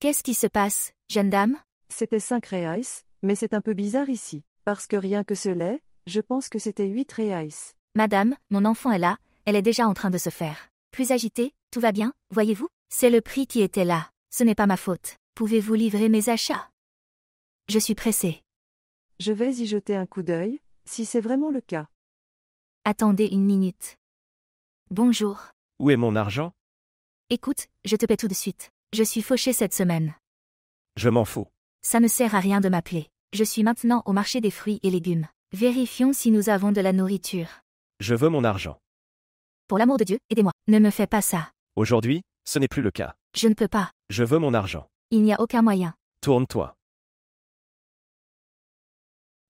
Qu'est-ce qui se passe, jeune dame C'était 5 reais, mais c'est un peu bizarre ici, parce que rien que ce lait, je pense que c'était 8 reais. Madame, mon enfant est là, elle est déjà en train de se faire. Plus agitée, tout va bien, voyez-vous C'est le prix qui était là, ce n'est pas ma faute. Pouvez-vous livrer mes achats Je suis pressée. Je vais y jeter un coup d'œil, si c'est vraiment le cas. Attendez une minute. Bonjour. Où est mon argent Écoute, je te paie tout de suite. Je suis fauché cette semaine. Je m'en fous. Ça ne sert à rien de m'appeler. Je suis maintenant au marché des fruits et légumes. Vérifions si nous avons de la nourriture. Je veux mon argent. Pour l'amour de Dieu, aidez-moi. Ne me fais pas ça. Aujourd'hui, ce n'est plus le cas. Je ne peux pas. Je veux mon argent. Il n'y a aucun moyen. Tourne-toi.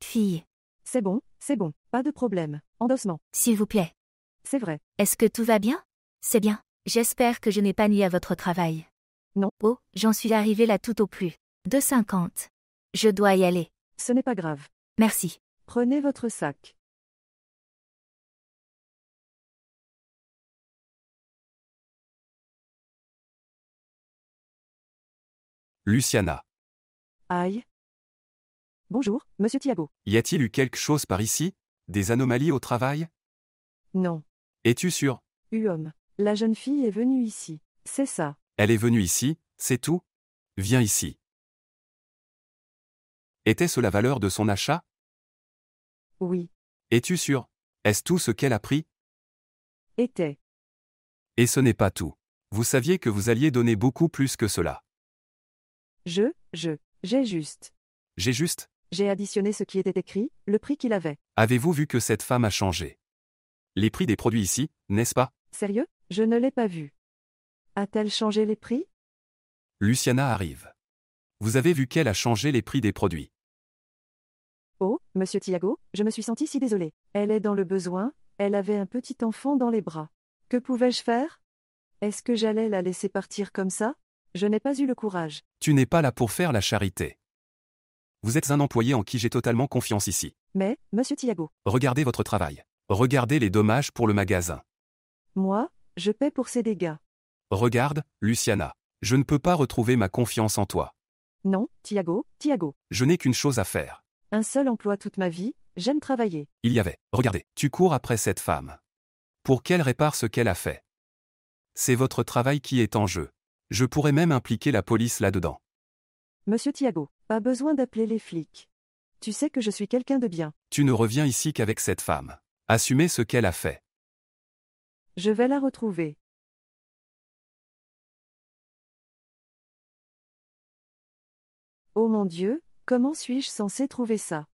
Fille. C'est bon, c'est bon. Pas de problème. Endossement. S'il vous plaît. C'est vrai. Est-ce que tout va bien C'est bien. J'espère que je n'ai pas nuit à votre travail. Non. Oh, j'en suis arrivée là tout au plus. 2,50. Je dois y aller. Ce n'est pas grave. Merci. Prenez votre sac. Luciana. Aïe. Bonjour, monsieur Thiago. Y a-t-il eu quelque chose par ici Des anomalies au travail Non. Es-tu sûr Uhum. La jeune fille est venue ici. C'est ça. Elle est venue ici, c'est tout Viens ici. Était-ce la valeur de son achat Oui. Es-tu sûr Est-ce tout ce qu'elle a pris Était. Et ce n'est pas tout. Vous saviez que vous alliez donner beaucoup plus que cela. Je, je, j'ai juste. J'ai juste J'ai additionné ce qui était écrit, le prix qu'il avait. Avez-vous vu que cette femme a changé Les prix des produits ici, n'est-ce pas Sérieux Je ne l'ai pas vu. A-t-elle changé les prix Luciana arrive. Vous avez vu qu'elle a changé les prix des produits. Oh, monsieur Thiago, je me suis sentie si désolée. Elle est dans le besoin, elle avait un petit enfant dans les bras. Que pouvais-je faire Est-ce que j'allais la laisser partir comme ça Je n'ai pas eu le courage. Tu n'es pas là pour faire la charité. Vous êtes un employé en qui j'ai totalement confiance ici. Mais, monsieur Thiago. Regardez votre travail. Regardez les dommages pour le magasin. Moi, je paie pour ces dégâts. Regarde, Luciana. Je ne peux pas retrouver ma confiance en toi. Non, Thiago, Thiago. Je n'ai qu'une chose à faire. Un seul emploi toute ma vie, j'aime travailler. Il y avait. Regardez, tu cours après cette femme. Pour qu'elle répare ce qu'elle a fait. C'est votre travail qui est en jeu. Je pourrais même impliquer la police là-dedans. Monsieur Thiago, pas besoin d'appeler les flics. Tu sais que je suis quelqu'un de bien. Tu ne reviens ici qu'avec cette femme. Assumez ce qu'elle a fait. Je vais la retrouver. Oh mon Dieu, comment suis-je censé trouver ça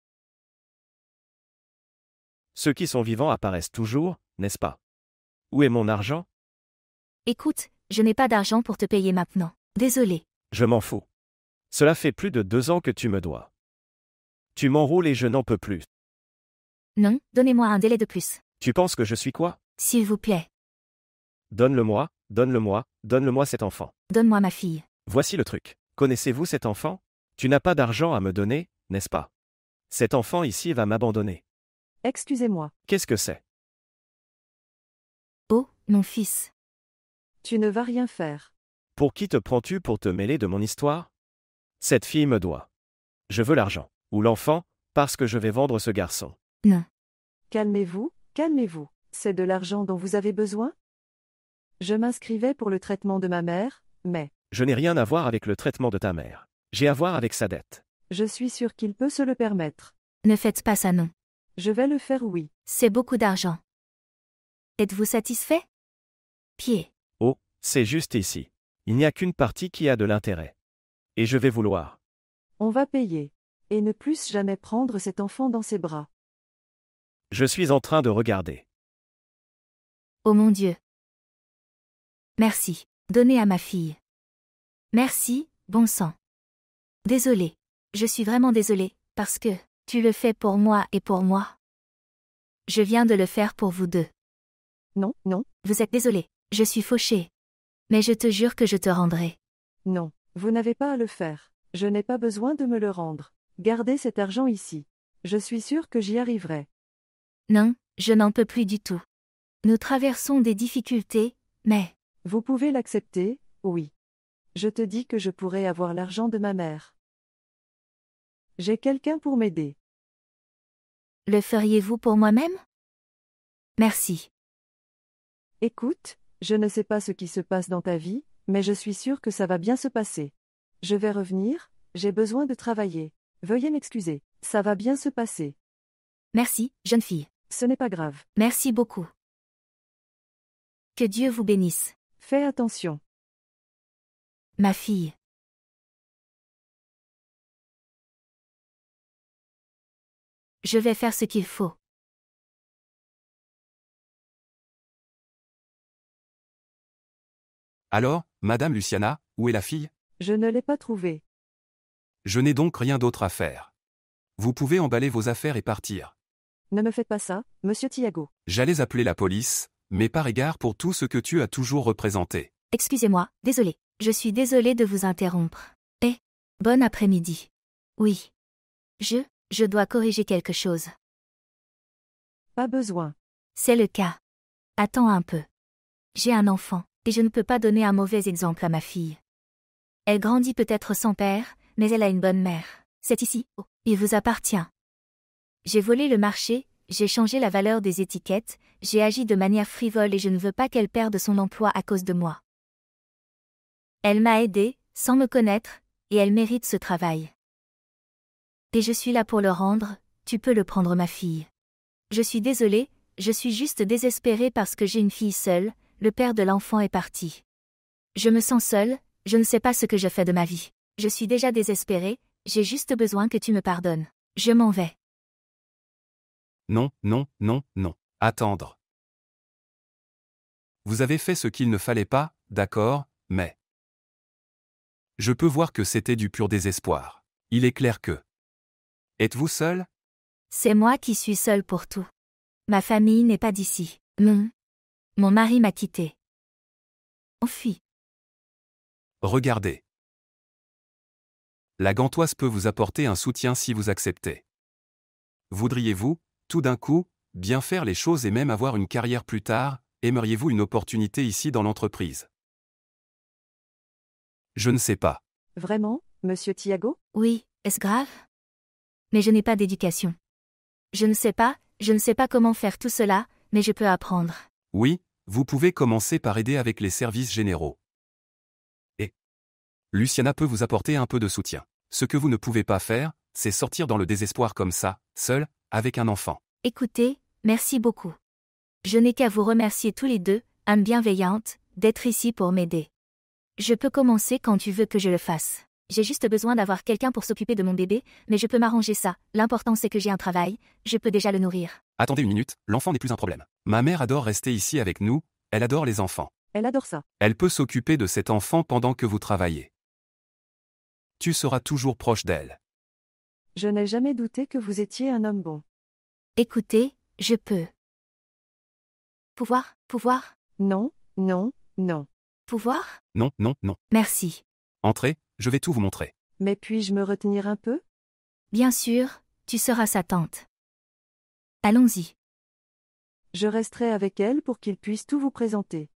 Ceux qui sont vivants apparaissent toujours, n'est-ce pas Où est mon argent Écoute, je n'ai pas d'argent pour te payer maintenant. Désolé. Je m'en fous. Cela fait plus de deux ans que tu me dois. Tu m'enroules et je n'en peux plus. Non, donnez-moi un délai de plus. Tu penses que je suis quoi S'il vous plaît. Donne-le-moi, donne-le-moi, donne-le-moi cet enfant. Donne-moi ma fille. Voici le truc. Connaissez-vous cet enfant tu n'as pas d'argent à me donner, n'est-ce pas Cet enfant ici va m'abandonner. Excusez-moi. Qu'est-ce que c'est Oh, mon fils. Tu ne vas rien faire. Pour qui te prends-tu pour te mêler de mon histoire Cette fille me doit. Je veux l'argent, ou l'enfant, parce que je vais vendre ce garçon. Non. Calmez-vous, calmez-vous. C'est de l'argent dont vous avez besoin Je m'inscrivais pour le traitement de ma mère, mais... Je n'ai rien à voir avec le traitement de ta mère. J'ai à voir avec sa dette. Je suis sûre qu'il peut se le permettre. Ne faites pas ça non. Je vais le faire oui. C'est beaucoup d'argent. Êtes-vous satisfait Pied. Oh, c'est juste ici. Il n'y a qu'une partie qui a de l'intérêt. Et je vais vouloir. On va payer. Et ne plus jamais prendre cet enfant dans ses bras. Je suis en train de regarder. Oh mon Dieu. Merci. Donnez à ma fille. Merci, bon sang. Désolée. Je suis vraiment désolée, parce que tu le fais pour moi et pour moi. Je viens de le faire pour vous deux. Non, non. Vous êtes désolée. Je suis fauchée. Mais je te jure que je te rendrai. Non, vous n'avez pas à le faire. Je n'ai pas besoin de me le rendre. Gardez cet argent ici. Je suis sûre que j'y arriverai. Non, je n'en peux plus du tout. Nous traversons des difficultés, mais... Vous pouvez l'accepter, oui. Je te dis que je pourrai avoir l'argent de ma mère. J'ai quelqu'un pour m'aider. Le feriez-vous pour moi-même Merci. Écoute, je ne sais pas ce qui se passe dans ta vie, mais je suis sûre que ça va bien se passer. Je vais revenir, j'ai besoin de travailler. Veuillez m'excuser, ça va bien se passer. Merci, jeune fille. Ce n'est pas grave. Merci beaucoup. Que Dieu vous bénisse. Fais attention. Ma fille. Je vais faire ce qu'il faut. Alors, Madame Luciana, où est la fille Je ne l'ai pas trouvée. Je n'ai donc rien d'autre à faire. Vous pouvez emballer vos affaires et partir. Ne me faites pas ça, monsieur Thiago. J'allais appeler la police, mais par égard pour tout ce que tu as toujours représenté. Excusez-moi, désolé. Je suis désolé de vous interrompre. Eh, bon après-midi. Oui. Je je dois corriger quelque chose. Pas besoin. C'est le cas. Attends un peu. J'ai un enfant, et je ne peux pas donner un mauvais exemple à ma fille. Elle grandit peut-être sans père, mais elle a une bonne mère. C'est ici. Il vous appartient. J'ai volé le marché, j'ai changé la valeur des étiquettes, j'ai agi de manière frivole et je ne veux pas qu'elle perde son emploi à cause de moi. Elle m'a aidé, sans me connaître, et elle mérite ce travail. Et je suis là pour le rendre, tu peux le prendre ma fille. Je suis désolée, je suis juste désespérée parce que j'ai une fille seule, le père de l'enfant est parti. Je me sens seule, je ne sais pas ce que je fais de ma vie. Je suis déjà désespérée, j'ai juste besoin que tu me pardonnes. Je m'en vais. Non, non, non, non. Attendre. Vous avez fait ce qu'il ne fallait pas, d'accord, mais... Je peux voir que c'était du pur désespoir. Il est clair que... Êtes-vous seul C'est moi qui suis seul pour tout. Ma famille n'est pas d'ici. Mon. Mon mari m'a quitté. On fuit. Regardez. La gantoise peut vous apporter un soutien si vous acceptez. Voudriez-vous, tout d'un coup, bien faire les choses et même avoir une carrière plus tard, aimeriez-vous une opportunité ici dans l'entreprise Je ne sais pas. Vraiment, monsieur Thiago Oui, est-ce grave mais je n'ai pas d'éducation. Je ne sais pas, je ne sais pas comment faire tout cela, mais je peux apprendre. Oui, vous pouvez commencer par aider avec les services généraux. Et Luciana peut vous apporter un peu de soutien. Ce que vous ne pouvez pas faire, c'est sortir dans le désespoir comme ça, seul, avec un enfant. Écoutez, merci beaucoup. Je n'ai qu'à vous remercier tous les deux, âme bienveillante, d'être ici pour m'aider. Je peux commencer quand tu veux que je le fasse. J'ai juste besoin d'avoir quelqu'un pour s'occuper de mon bébé, mais je peux m'arranger ça. L'important c'est que j'ai un travail, je peux déjà le nourrir. Attendez une minute, l'enfant n'est plus un problème. Ma mère adore rester ici avec nous, elle adore les enfants. Elle adore ça. Elle peut s'occuper de cet enfant pendant que vous travaillez. Tu seras toujours proche d'elle. Je n'ai jamais douté que vous étiez un homme bon. Écoutez, je peux. Pouvoir, pouvoir. Non, non, non. Pouvoir Non, non, non. Merci. Entrez, je vais tout vous montrer. Mais puis-je me retenir un peu Bien sûr, tu seras sa tante. Allons-y. Je resterai avec elle pour qu'il puisse tout vous présenter.